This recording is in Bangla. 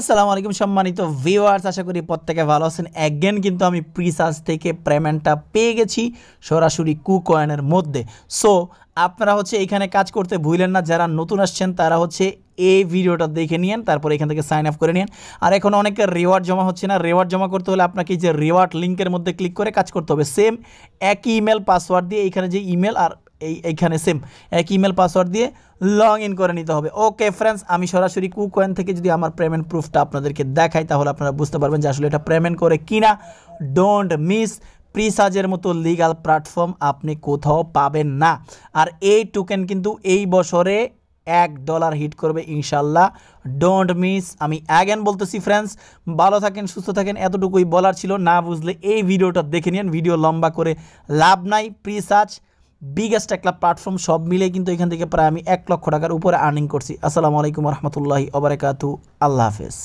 আসসালামু আলাইকুম সম্মানিত ভিউয়ার্স আশা করি প্রত্যেকে ভালো আছেন অ্যাগেন কিন্তু আমি প্রিসার্জ থেকে পেমেন্টটা পেয়ে গেছি সরাসরি কু কয়েনের মধ্যে সো আপনারা হচ্ছে এখানে কাজ করতে ভুলেন না যারা নতুন আসছেন তারা হচ্ছে এই ভিডিওটা দেখে নিন তারপর এখান থেকে সাইন আপ করে নিন আর এখন অনেকে রেওয়ার্ড জমা হচ্ছে না রেওয়ার্ড জমা করতে হলে আপনাকে যে রেওয়ার্ড লিঙ্কের মধ্যে ক্লিক করে কাজ করতে হবে সেম একই ইমেল পাসওয়ার্ড দিয়ে এখানে যে ইমেল আর এই এইখানে সেম এক ইমেল পাসওয়ার্ড দিয়ে লগ ইন করে নিতে হবে ওকে ফ্রেন্ডস আমি সরাসরি কুকয়েন থেকে যদি আমার পেমেন্ট প্রুফটা আপনাদেরকে দেখাই তাহলে আপনারা বুঝতে পারবেন যে আসলে এটা পেমেন্ট করে কিনা ডোন্ট মিস প্রিসাজের মতো লিগাল প্ল্যাটফর্ম আপনি কোথাও পাবেন না আর এই টোকেন কিন্তু এই বছরে এক ডলার হিট করবে ইনশাল্লাহ ডোন্ট মিস আমি অ্যাগেন বলতেছি ফ্রেন্ডস ভালো থাকেন সুস্থ থাকেন এতটুকুই বলার ছিল না বুঝলে এই ভিডিওটা দেখে নিন ভিডিও লম্বা করে লাভ নাই প্রিসার্চ বিগেস্ট একটা প্ল্যাটফর্ম সব মিলে কিন্তু এখান থেকে প্রায় আমি এক লক্ষ টাকার উপরে আর্নিং করছি আসসালামু আলাইকুম রহমতুল্লাহি ওবরাকাতু আল্লাহ হাফেজ